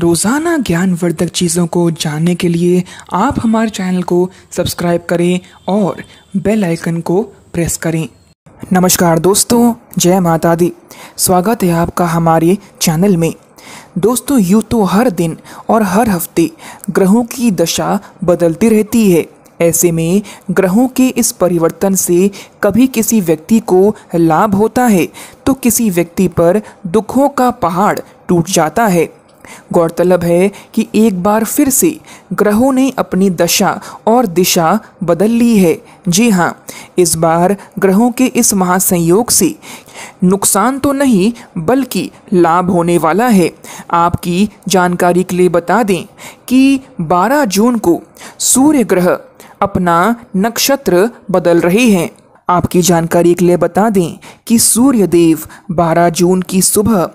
रोज़ाना ज्ञानवर्धक चीज़ों को जानने के लिए आप हमारे चैनल को सब्सक्राइब करें और बेल आइकन को प्रेस करें नमस्कार दोस्तों जय माता दी स्वागत है आपका हमारे चैनल में दोस्तों यूँ तो हर दिन और हर हफ्ते ग्रहों की दशा बदलती रहती है ऐसे में ग्रहों के इस परिवर्तन से कभी किसी व्यक्ति को लाभ होता है तो किसी व्यक्ति पर दुखों का पहाड़ टूट जाता है गौरतलब है कि एक बार फिर से ग्रहों ने अपनी दशा और दिशा बदल ली है जी हाँ इस बार ग्रहों के इस महासंयोग से नुकसान तो नहीं बल्कि लाभ होने वाला है आपकी जानकारी के लिए बता दें कि 12 जून को सूर्य ग्रह अपना नक्षत्र बदल रहे हैं आपकी जानकारी के लिए बता दें कि सूर्यदेव 12 जून की सुबह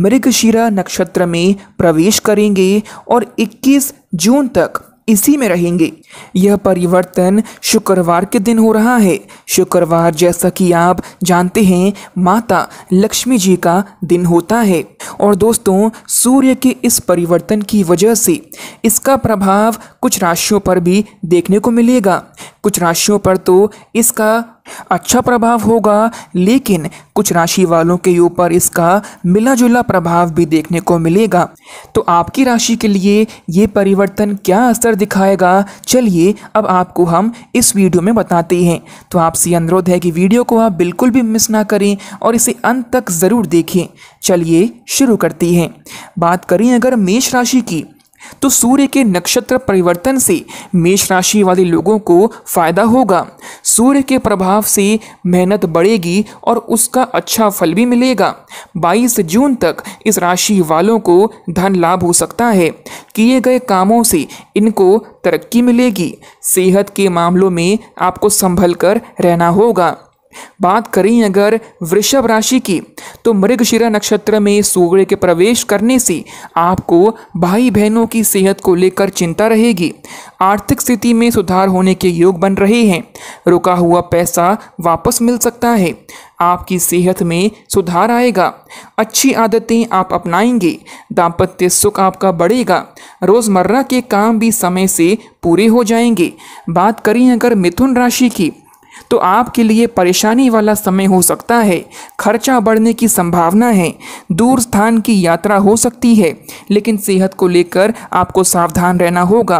मृगशिरा नक्षत्र में प्रवेश करेंगे और 21 जून तक इसी में रहेंगे यह परिवर्तन शुक्रवार के दिन हो रहा है शुक्रवार जैसा कि आप जानते हैं माता लक्ष्मी जी का दिन होता है और दोस्तों सूर्य के इस परिवर्तन की वजह से इसका प्रभाव कुछ राशियों पर भी देखने को मिलेगा कुछ राशियों पर तो इसका अच्छा प्रभाव होगा लेकिन कुछ राशि वालों के ऊपर इसका मिला जुला प्रभाव भी देखने को मिलेगा तो आपकी राशि के लिए ये परिवर्तन क्या असर दिखाएगा चलिए अब आपको हम इस वीडियो में बताते हैं तो आपसे अनुरोध है कि वीडियो को आप बिल्कुल भी मिस ना करें और इसे अंत तक ज़रूर देखें चलिए शुरू करती हैं बात करें अगर मेष राशि की तो सूर्य के नक्षत्र परिवर्तन से मेष राशि वाले लोगों को फायदा होगा सूर्य के प्रभाव से मेहनत बढ़ेगी और उसका अच्छा फल भी मिलेगा 22 जून तक इस राशि वालों को धन लाभ हो सकता है किए गए कामों से इनको तरक्की मिलेगी सेहत के मामलों में आपको संभल कर रहना होगा बात करें अगर वृषभ राशि की तो मृगशिरा नक्षत्र में सूर्य के प्रवेश करने से आपको भाई बहनों की सेहत को लेकर चिंता रहेगी आर्थिक स्थिति में सुधार होने के योग बन रहे हैं रुका हुआ पैसा वापस मिल सकता है आपकी सेहत में सुधार आएगा अच्छी आदतें आप अपनाएंगे दाम्पत्य सुख आपका बढ़ेगा रोज़मर्रा के काम भी समय से पूरे हो जाएंगे बात करें अगर मिथुन राशि की तो आपके लिए परेशानी वाला समय हो सकता है खर्चा बढ़ने की संभावना है दूर स्थान की यात्रा हो सकती है लेकिन सेहत को लेकर आपको सावधान रहना होगा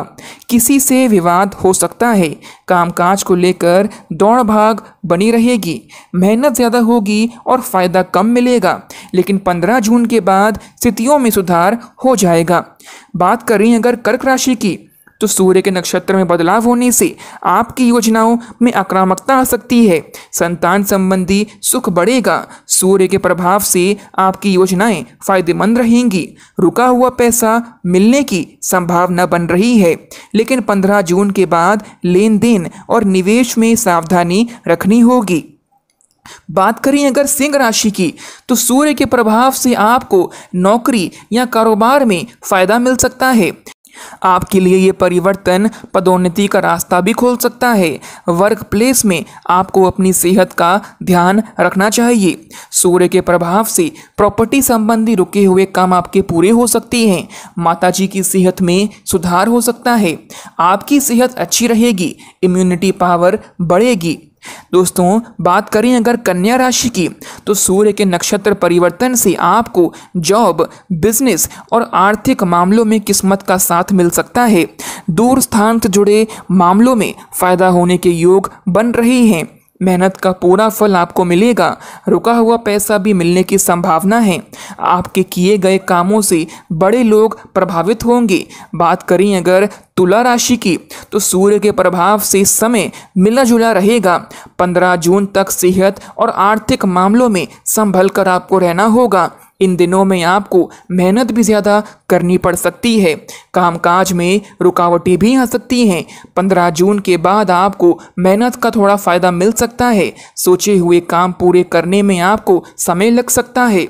किसी से विवाद हो सकता है कामकाज को लेकर दौड़ भाग बनी रहेगी मेहनत ज़्यादा होगी और फ़ायदा कम मिलेगा लेकिन 15 जून के बाद स्थितियों में सुधार हो जाएगा बात करें अगर कर्क राशि की तो सूर्य के नक्षत्र में बदलाव होने से आपकी योजनाओं में आक्रामकता आ सकती है संतान संबंधी सुख बढ़ेगा सूर्य के प्रभाव से आपकी योजनाएं फायदेमंद रहेंगी रुका हुआ पैसा मिलने की संभावना बन रही है लेकिन 15 जून के बाद लेन देन और निवेश में सावधानी रखनी होगी बात करें अगर सिंह राशि की तो सूर्य के प्रभाव से आपको नौकरी या कारोबार में फायदा मिल सकता है आपके लिए ये परिवर्तन पदोन्नति का रास्ता भी खोल सकता है वर्क प्लेस में आपको अपनी सेहत का ध्यान रखना चाहिए सूर्य के प्रभाव से प्रॉपर्टी संबंधी रुके हुए काम आपके पूरे हो सकते हैं माताजी की सेहत में सुधार हो सकता है आपकी सेहत अच्छी रहेगी इम्यूनिटी पावर बढ़ेगी दोस्तों बात करें अगर कन्या राशि की तो सूर्य के नक्षत्र परिवर्तन से आपको जॉब बिजनेस और आर्थिक मामलों में किस्मत का साथ मिल सकता है दूर स्थान से जुड़े मामलों में फ़ायदा होने के योग बन रहे हैं मेहनत का पूरा फल आपको मिलेगा रुका हुआ पैसा भी मिलने की संभावना है आपके किए गए कामों से बड़े लोग प्रभावित होंगे बात करें अगर तुला राशि की तो सूर्य के प्रभाव से समय मिला जुला रहेगा 15 जून तक सेहत और आर्थिक मामलों में संभल कर आपको रहना होगा इन दिनों में आपको मेहनत भी ज़्यादा करनी पड़ सकती है कामकाज में रुकावटें भी आ सकती हैं पंद्रह जून के बाद आपको मेहनत का थोड़ा फ़ायदा मिल सकता है सोचे हुए काम पूरे करने में आपको समय लग सकता है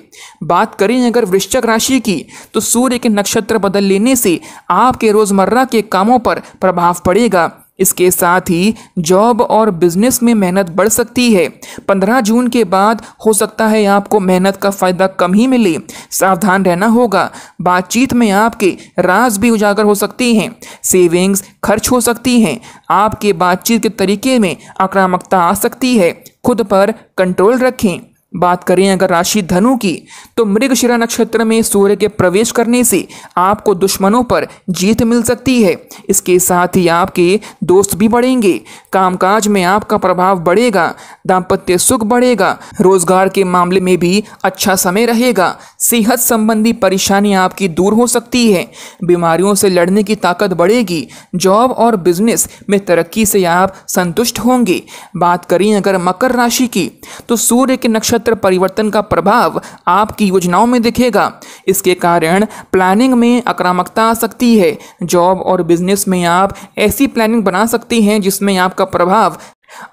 बात करें अगर वृश्चक राशि की तो सूर्य के नक्षत्र बदल लेने से आपके रोज़मर्रा के कामों पर प्रभाव पड़ेगा इसके साथ ही जॉब और बिजनेस में मेहनत बढ़ सकती है 15 जून के बाद हो सकता है आपको मेहनत का फ़ायदा कम ही मिले सावधान रहना होगा बातचीत में आपके राज भी उजागर हो सकती हैं सेविंग्स खर्च हो सकती हैं आपके बातचीत के तरीके में आक्रामकता आ सकती है खुद पर कंट्रोल रखें बात करें अगर राशि धनु की तो मृगशिरा नक्षत्र में सूर्य के प्रवेश करने से आपको दुश्मनों पर जीत मिल सकती है इसके साथ ही आपके दोस्त भी बढ़ेंगे कामकाज में आपका प्रभाव बढ़ेगा दाम्पत्य सुख बढ़ेगा रोजगार के मामले में भी अच्छा समय रहेगा सेहत संबंधी परेशानी आपकी दूर हो सकती है बीमारियों से लड़ने की ताकत बढ़ेगी जॉब और बिजनेस में तरक्की से आप संतुष्ट होंगे बात करें अगर मकर राशि की तो सूर्य के नक्षत्र क्षेत्र परिवर्तन का प्रभाव आपकी योजनाओं में दिखेगा इसके कारण प्लानिंग में आक्रामकता आ सकती है जॉब और बिजनेस में आप ऐसी प्लानिंग बना सकती हैं जिसमें आपका प्रभाव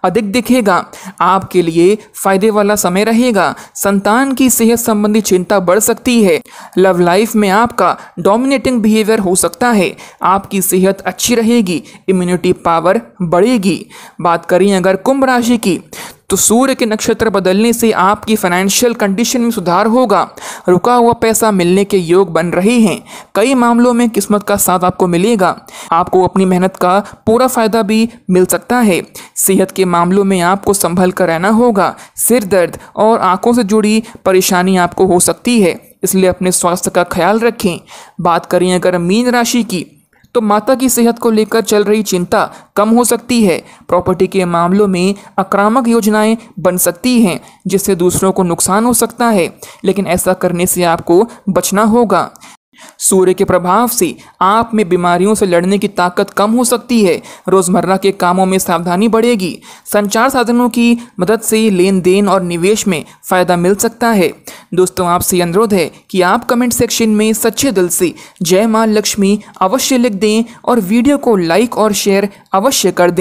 अधिक दिखेगा आपके लिए फायदे वाला समय रहेगा संतान की सेहत संबंधी चिंता बढ़ सकती है लव लाइफ में आपका डोमिनेटिंग बिहेवियर हो सकता है आपकी सेहत अच्छी रहेगी इम्यूनिटी पावर बढ़ेगी बात करें अगर कुंभ राशि की तो सूर्य के नक्षत्र बदलने से आपकी फाइनेंशियल कंडीशन में सुधार होगा रुका हुआ पैसा मिलने के योग बन रहे हैं कई मामलों में किस्मत का साथ आपको मिलेगा आपको अपनी मेहनत का पूरा फ़ायदा भी मिल सकता है सेहत के मामलों में आपको संभल कर रहना होगा सिर दर्द और आंखों से जुड़ी परेशानी आपको हो सकती है इसलिए अपने स्वास्थ्य का ख्याल रखें बात करें अगर मीन राशि की तो माता की सेहत को लेकर चल रही चिंता कम हो सकती है प्रॉपर्टी के मामलों में आक्रामक योजनाएं बन सकती हैं जिससे दूसरों को नुकसान हो सकता है लेकिन ऐसा करने से आपको बचना होगा सूर्य के प्रभाव से आप में बीमारियों से लड़ने की ताकत कम हो सकती है रोज़मर्रा के कामों में सावधानी बढ़ेगी संचार साधनों की मदद से लेन देन और निवेश में फ़ायदा मिल सकता है दोस्तों आपसे अनुरोध है कि आप कमेंट सेक्शन में सच्चे दिल से जय माँ लक्ष्मी अवश्य लिख दें और वीडियो को लाइक और शेयर अवश्य कर दें